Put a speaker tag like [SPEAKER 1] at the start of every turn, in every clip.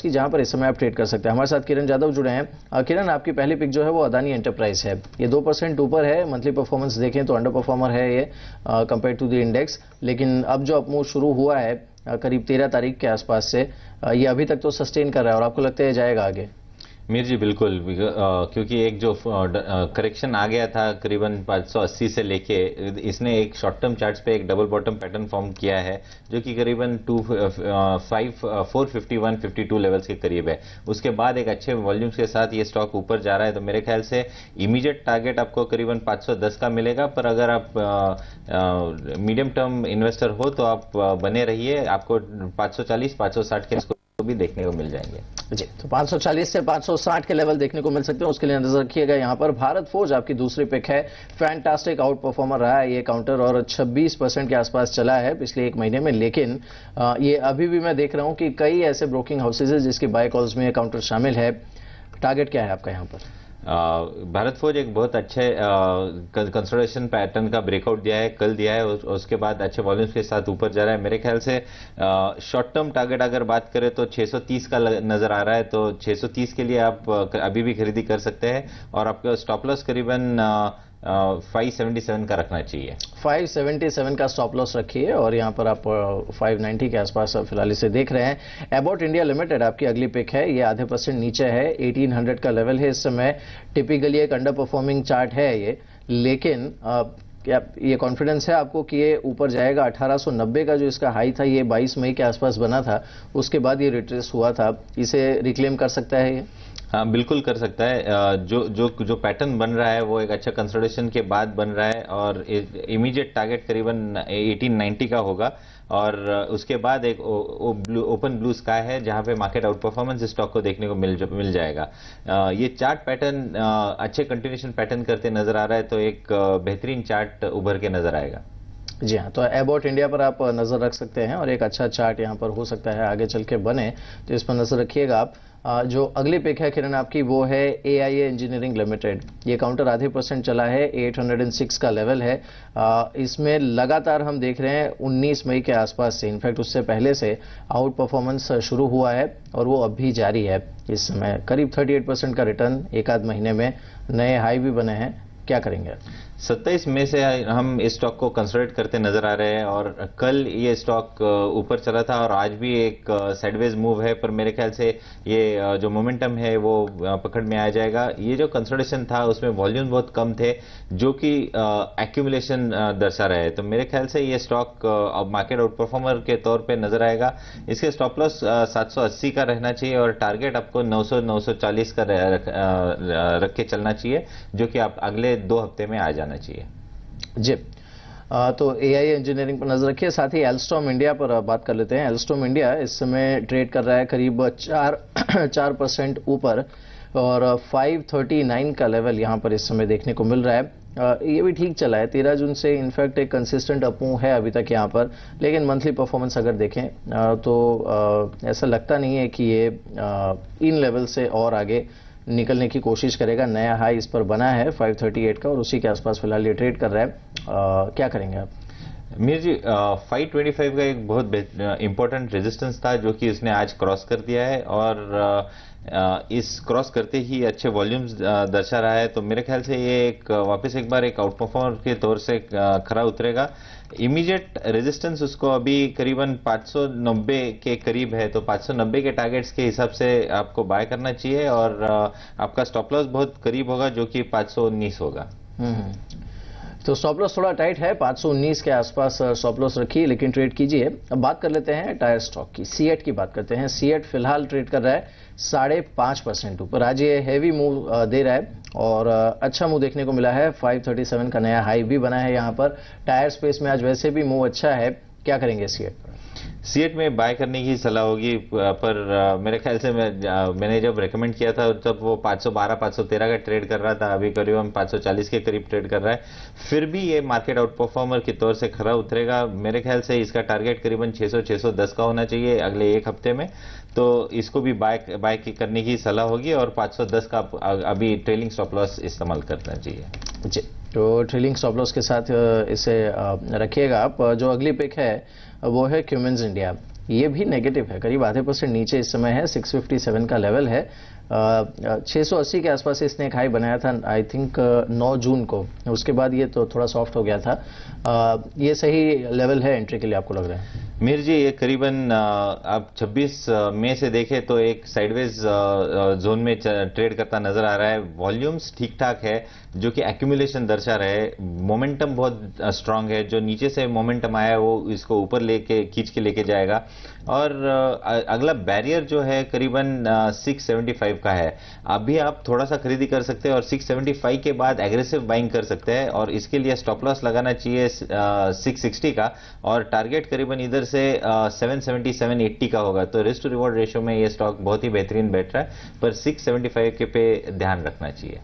[SPEAKER 1] की जहां पर इस समय आप ट्रेड कर सकते हैं हमारे साथ किरण यादव जुड़े हैं किरण आपकी पहली पिक जो है वो अदानी एंटरप्राइज है ये दो परसेंट ऊपर है मंथली परफॉर्मेंस देखें तो अंडर परफॉर्मर है ये कंपेयर टू द इंडेक्स लेकिन अब जो अपमूव शुरू हुआ है करीब तेरह तारीख के आसपास से ये अभी तक तो सस्टेन कर रहा है और आपको लगता है जाएगा आगे
[SPEAKER 2] मीर जी बिल्कुल क्योंकि एक जो करेक्शन आ गया था करीबन 580 से लेके इसने एक शॉर्ट टर्म चार्ट्स पे एक डबल बॉटम पैटर्न फॉर्म किया है जो कि करीबन two five four fifty one fifty two levels के करीब है उसके बाद एक अच्छे वॉल्यूम्स के साथ ये स्टॉक ऊपर जा रहा है तो मेरे ख्याल से इमीडिएट टारगेट आपको करीबन पाँच का मिलेगा पर अगर आप मीडियम टर्म इन्वेस्टर हो तो आप बने रहिए आपको पाँच सौ चालीस के तो भी देखने को मिल जाएंगे जी
[SPEAKER 1] तो 540 से 560 के लेवल देखने को मिल सकते हैं उसके लिए नजर रखिएगा यहाँ पर भारत फोर्ज आपकी दूसरी पिक है फैंटास्टिक आउट परफॉर्मर रहा है ये काउंटर और 26 परसेंट के आसपास चला है पिछले एक महीने में लेकिन आ, ये अभी भी मैं देख रहा हूँ कि कई ऐसे ब्रोकिंग हाउसेज है जिसके बाय कॉल्स में ये काउंटर शामिल है टारगेट क्या है आपका यहाँ पर
[SPEAKER 2] भारत फौज एक बहुत अच्छे कंसोलेशन पैटर्न का ब्रेकआउट दिया है कल दिया है उस, उसके बाद अच्छे वॉल्यूम्स के साथ ऊपर जा रहा है मेरे ख्याल से शॉर्ट टर्म टारगेट अगर बात करें तो 630 का नज़र आ रहा है तो 630 के लिए आप अभी भी खरीदी कर सकते हैं और आपका स्टॉपलस करीबन करीबन 577 का रखना चाहिए
[SPEAKER 1] 577 का स्टॉप लॉस रखिए और यहाँ पर आप 590 के आसपास फिलहाल इसे देख रहे हैं अबाउट इंडिया लिमिटेड आपकी अगली पिक है ये आधे परसेंट नीचे है 1800 का लेवल है इस समय टिपिकली एक अंडर परफॉर्मिंग चार्ट है ये लेकिन क्या ये कॉन्फिडेंस है आपको कि ये ऊपर जाएगा 1890 का जो इसका हाई था ये 22 मई के आसपास बना था उसके बाद ये रिट्रेस हुआ था इसे रिक्लेम कर सकता है ये
[SPEAKER 2] हाँ बिल्कुल कर सकता है जो जो जो पैटर्न बन रहा है वो एक अच्छा कंसल्टेशन के बाद बन रहा है और इमीडिएट टारगेट करीबन 1890 का होगा और उसके बाद एक ओपन ब्लू स्काई है जहां पे मार्केट आउट परफॉर्मेंस स्टॉक को देखने को मिल जा, मिल जाएगा ये चार्ट पैटर्न अच्छे कंटिन्यूशन पैटर्न करते नजर आ रहा है तो एक बेहतरीन चार्ट उभर के नजर आएगा
[SPEAKER 1] जी हाँ तो एबाउट इंडिया पर आप नज़र रख सकते हैं और एक अच्छा चार्ट यहाँ पर हो सकता है आगे चल के बने तो इस पर नज़र रखिएगा आप जो अगली पिक है किरण आपकी वो है ए आई इंजीनियरिंग लिमिटेड ये काउंटर आधे परसेंट चला है 806 का लेवल है इसमें लगातार हम देख रहे हैं 19 मई के आसपास से इनफैक्ट उससे पहले से आउट परफॉर्मेंस शुरू हुआ है और वो अब भी जारी है इस समय करीब 38 परसेंट का रिटर्न एक आध महीने में नए हाई भी बने हैं क्या करेंगे
[SPEAKER 2] सत्ताईस में से हम इस स्टॉक को कंसल्ट करते नजर आ रहे हैं और कल ये स्टॉक ऊपर चला था और आज भी एक साइडवेज मूव है पर मेरे ख्याल से ये जो मोमेंटम है वो पकड़ में आ जाएगा ये जो कंसल्टेशन था उसमें वॉल्यूम बहुत कम थे जो कि एक्यूमुलेशन दर्शा रहे हैं तो मेरे ख्याल से ये स्टॉक अब मार्केट आउट परफॉर्मर के तौर पर नजर आएगा इसके स्टॉप लॉस सात का रहना चाहिए और टारगेट आपको नौ सौ का रख, रख के चलना चाहिए जो कि
[SPEAKER 1] आप अगले दो हफ्ते में आ जाना जाना चाहिए जी तो एआई इंजीनियरिंग पर नजर रखिए साथ ही एल्स्टॉम इंडिया पर बात कर लेते हैं एल्स्टॉम इंडिया इस समय ट्रेड कर रहा है करीब चार चार परसेंट ऊपर और 539 का लेवल यहाँ पर इस समय देखने को मिल रहा है ये भी ठीक चला है तेरह जून से इनफैक्ट एक कंसिस्टेंट अपू है अभी तक यहाँ पर लेकिन मंथली परफॉर्मेंस अगर देखें तो ऐसा लगता नहीं है कि ये इन लेवल से और आगे निकलने की कोशिश करेगा नया हाई इस पर बना है 538 का और उसी के आसपास फिलहाल ये ट्रेड कर रहा है आ, क्या करेंगे आप Mir ji
[SPEAKER 2] five twenty five का एक बहुत इंपॉर्टेंट रेजिस्टेंस था जो कि इसने आज क्रॉस कर दिया है और आ, इस क्रॉस करते ही अच्छे वॉल्यूम्स दर्शा रहा है तो मेरे ख्याल से ये एक वापस एक बार एक आउट परफॉर्मर के तौर से खरा उतरेगा इमीडिएट रेजिस्टेंस उसको अभी करीबन 590 के करीब है तो 590 के टारगेट्स के हिसाब से आपको बाय करना चाहिए और आपका स्टॉप लॉस बहुत करीब होगा जो कि 519 होगा
[SPEAKER 1] हम्म, हम्म। तो स्टॉपलॉस थोड़ा टाइट है 519 के आसपास स्टॉपलॉस रखिए लेकिन ट्रेड कीजिए अब बात कर लेते हैं टायर स्टॉक की सीएट की बात करते हैं सीएट फिलहाल ट्रेड कर रहा है साढ़े पाँच परसेंट ऊपर आज ये हैवी मूव दे रहा है और अच्छा मूव देखने को मिला है 537 का नया हाई भी बना है यहाँ पर टायर स्पेस में आज वैसे भी मूव अच्छा है क्या करेंगे सीएट पर
[SPEAKER 2] सीएट में बाय करने की सलाह होगी पर मेरे ख्याल से मैं मैंने जब रेकमेंड किया था तब वो 512 513 का ट्रेड कर रहा था अभी करीब हम 540 के करीब ट्रेड कर रहा है फिर भी ये मार्केट आउट परफॉर्मर के तौर से खरा उतरेगा मेरे ख्याल से इसका टारगेट करीबन 600 610 का होना चाहिए अगले एक हफ्ते में तो इसको भी बाय बाय करने की सलाह होगी और पाँच का अभी ट्रेलिंग स्टॉप लॉस इस्तेमाल करना
[SPEAKER 1] चाहिए जी तो ट्रेलिंग स्टॉप लॉस के साथ इसे रखिएगा आप जो अगली पिक है वो है क्यूमेंस इंडिया ये भी नेगेटिव है करीब आधे परसेंट नीचे इस समय है 657 का लेवल है 680 के आसपास इसने एक हाई बनाया था आई थिंक 9 जून को उसके बाद ये तो थोड़ा सॉफ्ट हो गया था ये सही लेवल है एंट्री के लिए आपको लग रहा है
[SPEAKER 2] मीर जी ये करीबन आप 26 मई से देखें तो एक साइडवेज जोन में ट्रेड करता नजर आ रहा है वॉल्यूम्स ठीक ठाक है जो कि एक्यूमुलेशन दर्शा रहे है मोमेंटम बहुत स्ट्रांग है जो नीचे से मोमेंटम आया है वो इसको ऊपर लेके खींच के लेके जाएगा और अगला बैरियर जो है करीबन 675 का है अभी आप थोड़ा सा खरीदी कर सकते हैं और 675 के बाद एग्रेसिव बाइंग कर सकते हैं और इसके लिए स्टॉप लॉस लगाना चाहिए सिक्स सिक्सटी का और टारगेट करीबन इधर से सेवन सेवेंटी सेवन एट्टी का होगा तो रिस्क टू रिवॉर्ड रेशियो में ये स्टॉक बहुत ही बेहतरीन बैठ रहा है पर सिक्स सेवेंटी फाइव के पे ध्यान रखना चाहिए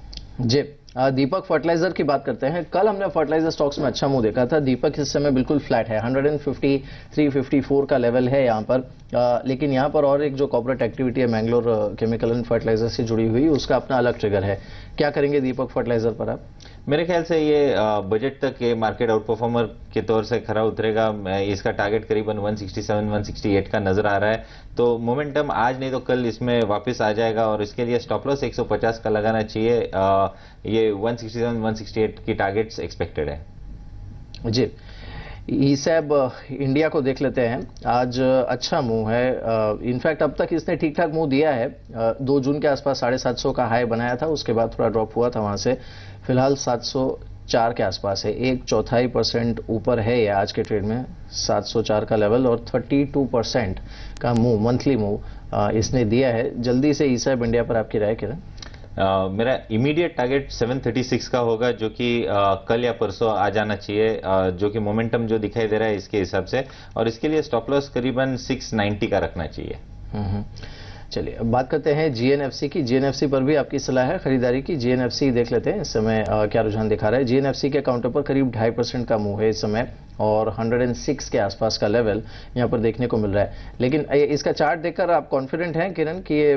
[SPEAKER 1] जी दीपक फर्टिलाइजर की बात करते हैं कल हमने फर्टिलाइजर स्टॉक्स में अच्छा मुंह देखा था दीपक इस समय बिल्कुल फ्लैट है 150 354 का लेवल है यहाँ पर आ, लेकिन यहाँ पर और एक जो कॉपोरेट एक्टिविटी है मैंगलोर केमिकल एंड फर्टिलाइजर से जुड़ी हुई उसका अपना अलग ट्रिगर है क्या करेंगे दीपक फर्टिलाइजर पर आप
[SPEAKER 2] मेरे ख्याल से ये बजट तक ये मार्केट आउट परफॉर्मर के तौर से खरा उतरेगा इसका टारगेट करीबन 167 168 का नजर आ रहा है तो मोमेंटम आज नहीं तो कल इसमें वापस आ जाएगा और इसके लिए स्टॉप लॉस 150 का लगाना चाहिए ये 167
[SPEAKER 1] 168 की टारगेट्स एक्सपेक्टेड है जी ई सैब इंडिया को देख लेते हैं आज अच्छा मूव है इनफैक्ट अब तक इसने ठीक ठाक मुंह दिया है दो जून के आसपास साढ़े सात सौ का हाई बनाया था उसके बाद थोड़ा ड्रॉप हुआ था वहां से फिलहाल सात सौ चार के आसपास है एक चौथाई परसेंट ऊपर है ये आज के ट्रेड में सात सौ चार का लेवल और थर्टी टू परसेंट का मूव मंथली मूव इसने दिया है जल्दी से ईसैब इंडिया पर आपकी राय किरण मेरा इमीडिएट टारगेट 736
[SPEAKER 2] का होगा जो कि कल या परसों आ जाना चाहिए जो कि मोमेंटम जो दिखाई दे रहा है इसके हिसाब से और इसके लिए स्टॉप लॉस करीबन 690 का रखना चाहिए
[SPEAKER 1] हम्म, हम्म। चलिए अब बात करते हैं जीएनएफसी की जीएनएफसी पर भी आपकी सलाह है खरीदारी की जीएनएफसी देख लेते हैं इस समय क्या रुझान दिखा रहा है जीएनएफसी के काउंटर पर करीब ढाई परसेंट का मूव है इस समय और 106 के आसपास का लेवल यहाँ पर देखने को मिल रहा है लेकिन इसका चार्ट देखकर आप कॉन्फिडेंट हैं किरण कि ये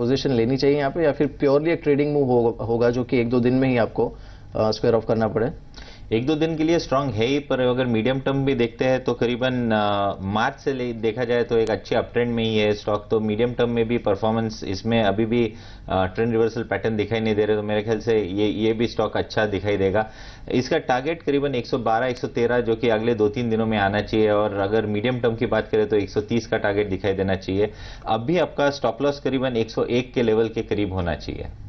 [SPEAKER 1] पोजिशन लेनी चाहिए यहाँ पर या फिर प्योरली एक ट्रेडिंग मूव होगा जो कि एक दो दिन में ही आपको स्क्वेयर ऑफ करना पड़े एक दो दिन के लिए स्ट्रांग है ही पर अगर मीडियम टर्म भी देखते
[SPEAKER 2] हैं तो करीबन मार्च से ले देखा जाए तो एक अच्छे अप ट्रेंड में ही है स्टॉक तो मीडियम टर्म में भी परफॉर्मेंस इसमें अभी भी ट्रेंड रिवर्सल पैटर्न दिखाई नहीं दे रहे तो मेरे ख्याल से ये ये भी स्टॉक अच्छा दिखाई देगा इसका टारगेट करीबन 112 113 जो कि अगले दो तीन दिनों में आना चाहिए और अगर मीडियम टर्म की बात करें तो 130 का टारगेट दिखाई देना चाहिए अब भी आपका स्टॉप लॉस करीबन 101 के लेवल के करीब होना चाहिए